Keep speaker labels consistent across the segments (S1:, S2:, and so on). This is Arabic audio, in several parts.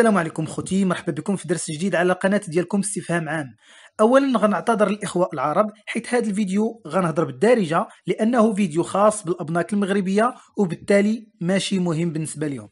S1: السلام عليكم خوتي مرحبا بكم في درس جديد على قناة ديالكم استفهام عام اولا غنعتذر الاخوه العرب حيت هذا الفيديو غنهضر بالدارجه لانه فيديو خاص بالابناك المغربيه وبالتالي ماشي مهم بالنسبه لهم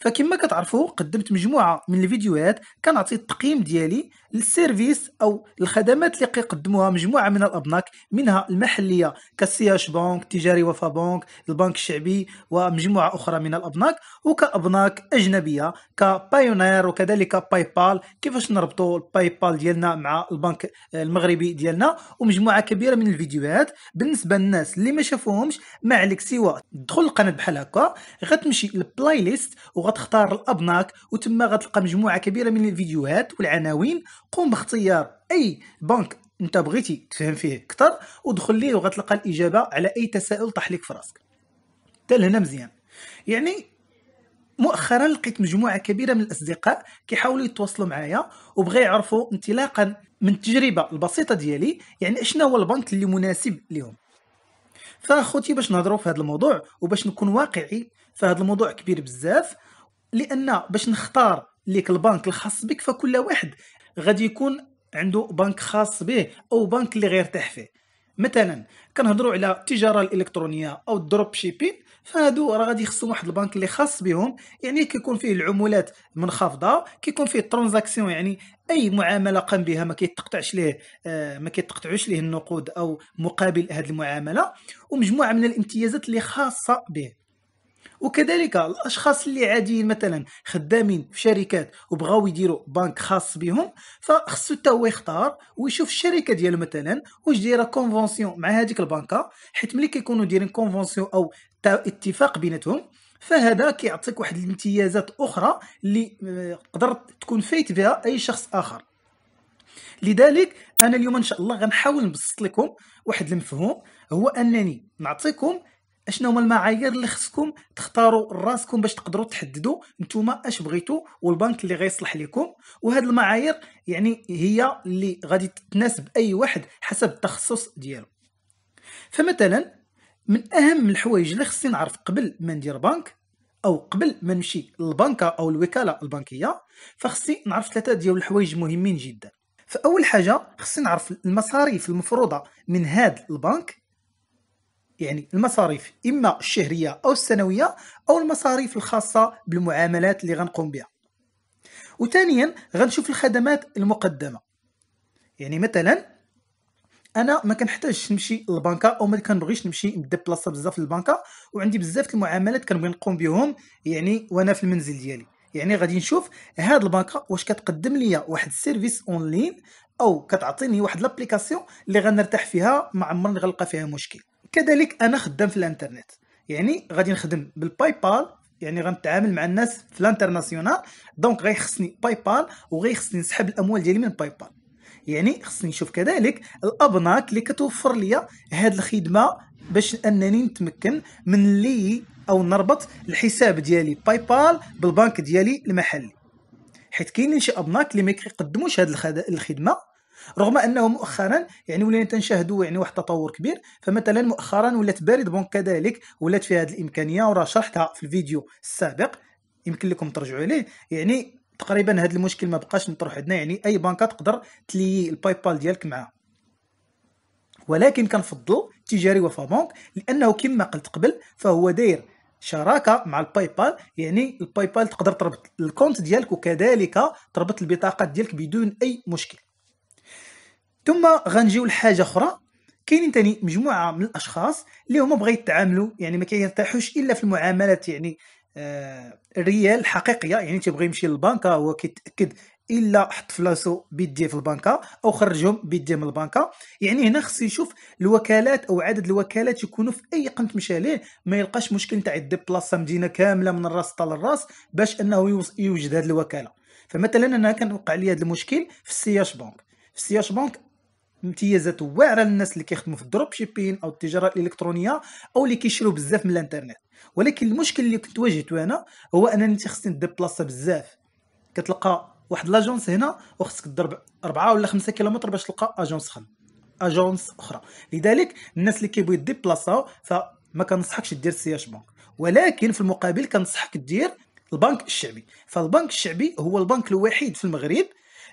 S1: فكما كتعرفوا قدمت مجموعه من الفيديوهات كنعطي التقييم ديالي للسيرفيس او الخدمات اللي كيقدموها مجموعه من الابناك منها المحليه كسياش بنك تجاري وفا بنك البنك الشعبي ومجموعه اخرى من الابناك وكابناك اجنبيه كبايونير وكذلك باي بال كيفاش نربطوا الباي بال ديالنا مع البنك المغربي ديالنا ومجموعه كبيره من الفيديوهات بالنسبه للناس اللي ما شافوهمش ما عليك سوى تدخل القناه بحال هكا غتمشي للبلاي ليست وغتختار الابناك وتما غتلقى مجموعه كبيره من الفيديوهات والعناوين قم باختيار اي بنك انت بغيتي تفهم فيه اكثر ودخل ليه وغتلقى الاجابه على اي تساؤل طاح لك في راسك حتى لهنا مزيان يعني مؤخرا لقيت مجموعه كبيره من الاصدقاء كيحاولوا يتواصلوا معايا وبغي يعرفوا انطلاقا من التجربه البسيطه ديالي يعني اشنا هو البنك اللي مناسب لهم فاخوتي باش نهضروا في هذا الموضوع وباش نكون واقعي فهذا الموضوع كبير بزاف لان باش نختار ليك البنك الخاص بك فكل واحد غادي يكون عنده بنك خاص به او بنك اللي غير تحفه مثلا كنهضروا على التجاره الالكترونيه او الدروب شيبين فهادو راه غادي يخصهم واحد البنك اللي خاص بهم يعني كيكون فيه العمولات منخفضه كيكون فيه الترانزاكسيون يعني اي معامله قام بها ما كيتقطعش ليه آه ما كيتقطعوش ليه النقود او مقابل هذه المعامله ومجموعه من الامتيازات اللي خاصه به وكذلك الاشخاص اللي عاديين مثلا خدامين في شركات وبغاو يديروا بنك خاص بهم فخصو حتى هو يختار ويشوف الشركه ديالو مثلا واش دايره كونفونسيون مع هذيك البنكه حيت ملي كيكونوا دايرين كونفونسيون او اتفاق بيناتهم فهذا كيعطيك واحد الامتيازات اخرى اللي آه، تقدر تكون فايت بها اي شخص اخر لذلك انا اليوم ان شاء الله غنحاول نبسط لكم واحد المفهوم هو انني نعطيكم اشنو هما المعايير اللي خصكم تختاروا راسكم باش تقدروا تحددوا نتوما اش بغيتوا والبنك اللي غيصلح لكم وهاد المعايير يعني هي اللي غادي تناسب اي واحد حسب التخصص ديالو فمثلا من اهم الحوايج اللي خصني نعرف قبل ما ندير بنك او قبل ما نمشي للبنكه او الوكاله البنكيه فخصني نعرف ثلاثه ديال الحوايج مهمين جدا فاول حاجه خصني نعرف المصاريف المفروضه من هذا البنك يعني المصاريف اما الشهريه او السنويه او المصاريف الخاصه بالمعاملات اللي غنقوم بها وثانيا غنشوف الخدمات المقدمه يعني مثلا انا ما كنحتاجش نمشي للبنكه او ما كنبغيش نمشي بلاصه بزاف للبنكه وعندي بزاف المعاملات كنبغي نقوم بهم يعني وانا في المنزل ديالي يعني غادي نشوف هاد البنكه واش كتقدم ليا واحد السيرفيس اونلاين او كتعطيني واحد لابليكاسيون اللي غنرتاح فيها ما عمرني غنلقى فيها مشكل كذلك انا خدام في الانترنت يعني غادي نخدم بالباي بال يعني غنتعامل مع الناس في الانترناسيونال دونك غيخصني باي بال وغيخصني نسحب الاموال ديالي من باي بال يعني خصني نشوف كذلك الابناك اللي كتوفر لي هذه الخدمه باش انني نتمكن من لي او نربط الحساب ديالي باي بال بالبنك ديالي المحلي حيت كاينين شي ابناك اللي ما كيقدموش هذه الخدمه رغم انه مؤخرا يعني ولينا تنشاهدوا يعني واحد التطور كبير فمثلا مؤخرا ولات بارد بون كذلك ولات في هذه الامكانيه وراه شرحتها في الفيديو السابق يمكن لكم ترجعوا ليه يعني تقريبا هذا المشكل ما بقاش مطروح عندنا يعني اي بنكه تقدر تلي الباي بال ديالك معها ولكن كنفضلوا تجاري وفا بنك لانه كما قلت قبل فهو داير شراكه مع الباي بال يعني الباي بال تقدر تربط الكونت ديالك وكذلك تربط البطاقات ديالك بدون اي مشكل ثم غنجيو لحاجه اخرى كاينين ثاني مجموعه من الاشخاص اللي هما بغا يتعاملوا يعني ما كيرتاحوش الا في المعاملات يعني آه الريال الحقيقيه يعني تيبغي يمشي للبنكه هو كيتاكد الا حط فلاسو بيديه في البنكه او خرجهم بيديه من البنكه يعني هنا خص يشوف الوكالات او عدد الوكالات يكونوا في اي قنت مشى ليه ما يلقاش مشكل تاع يدي بلاصه مدينه كامله من الراس حتى للراس باش انه يوجد هذه الوكاله فمثلا انا كان وقع لي هذا المشكل في السياش بنك في السياش بنك امتيازات واعره للناس اللي كيخدموا في الدروب شيبين او التجاره الالكترونيه او اللي كيشريو بزاف من الانترنت ولكن المشكل اللي كنت واجهته انا هو انني خصني بلاصه بزاف كتلقى واحد لاجونس هنا وخصك تضرب 4 ولا 5 كيلومتر باش تلقى اجونس خن اجونس اخرى لذلك الناس اللي كيبغيو بلاصه فما كنصحكش دير سياش بنك ولكن في المقابل كنصحك دير البنك الشعبي فالبنك الشعبي هو البنك الوحيد في المغرب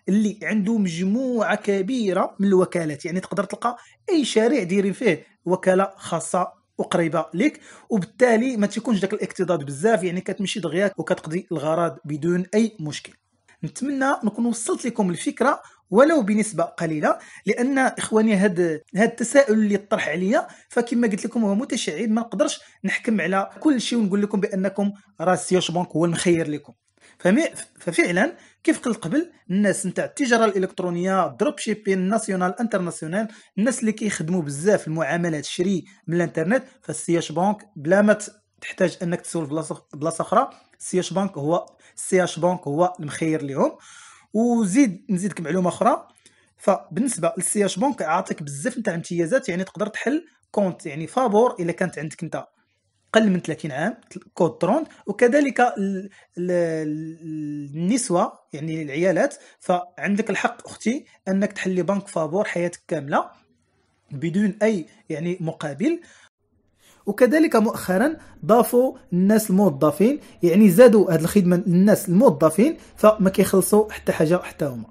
S1: اللي عنده مجموعه كبيره من الوكالات يعني تقدر تلقى اي شارع ديري فيه وكاله خاصه وقريبه ليك وبالتالي ما تيكونش داك الاكتضاد بزاف يعني كتمشي دغياك وكتقضي الغرض بدون اي مشكل نتمنى نكون وصلت لكم الفكره ولو بنسبه قليله لان اخواني هاد هاد التساؤل اللي طرح عليا فكما قلت لكم هو متشعب ما نقدرش نحكم على كل شيء ونقول لكم بانكم راه سيوش بانك هو المخير لكم ففعلا كيف قلت قبل الناس نتاع التجاره الالكترونيه دروب شيبين ناسيونال انترناسيونال الناس اللي كيخدموا بزاف المعاملات الشري من الانترنت فالسياش بانك بلا ما تحتاج انك تسول بلاصه بلاصه اخرى السياش بانك هو السياش بانك هو المخير لهم وزيد نزيدك معلومه اخرى فبالنسبه للسياش بانك عاطيك بزاف نتاع الامتيازات يعني تقدر تحل كونت يعني فابور الا كانت عندك انت قل من 30 عام كود ترون وكذلك النسوة يعني العيالات فعندك الحق أختي أنك تحلي بنك فابور حياتك كاملة بدون أي يعني مقابل وكذلك مؤخرا ضافوا الناس الموظفين يعني زادوا هذه الخدمه للناس الموظفين فما كيخلصوا حتى حاجه حتى هما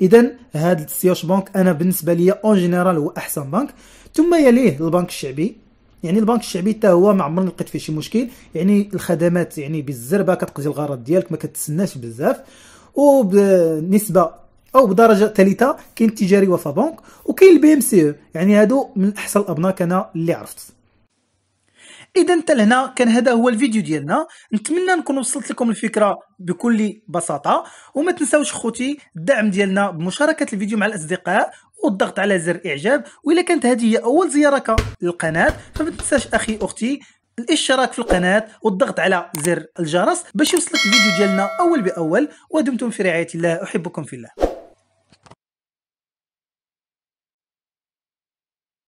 S1: اذا هذا السيوش بنك انا بالنسبه لي اون جينيرال هو احسن بنك ثم يليه البنك الشعبي يعني البنك الشعبي حتى هو ما عمرني لقيت فيه شي مشكل يعني الخدمات يعني بالزربه كتقضي الغرض ديالك ما كتسناش بزاف وبنسبه او بدرجه ثالثه كاين التجاري وفا بنك وكاين البي ام سي يعني هادو من احسن الابناك انا اللي عرفت اذا حتى لهنا كان هذا هو الفيديو ديالنا نتمنى نكون وصلت لكم الفكره بكل بساطه وما تنساوش خوتي الدعم ديالنا بمشاركه الفيديو مع الاصدقاء والضغط على زر اعجاب والا كانت هذه هي اول زيارتك للقناه فما تنساش اخي اختي الاشتراك في القناه والضغط على زر الجرس باش يوصلك الفيديو ديالنا اول باول ودمتم في رعايه الله احبكم في الله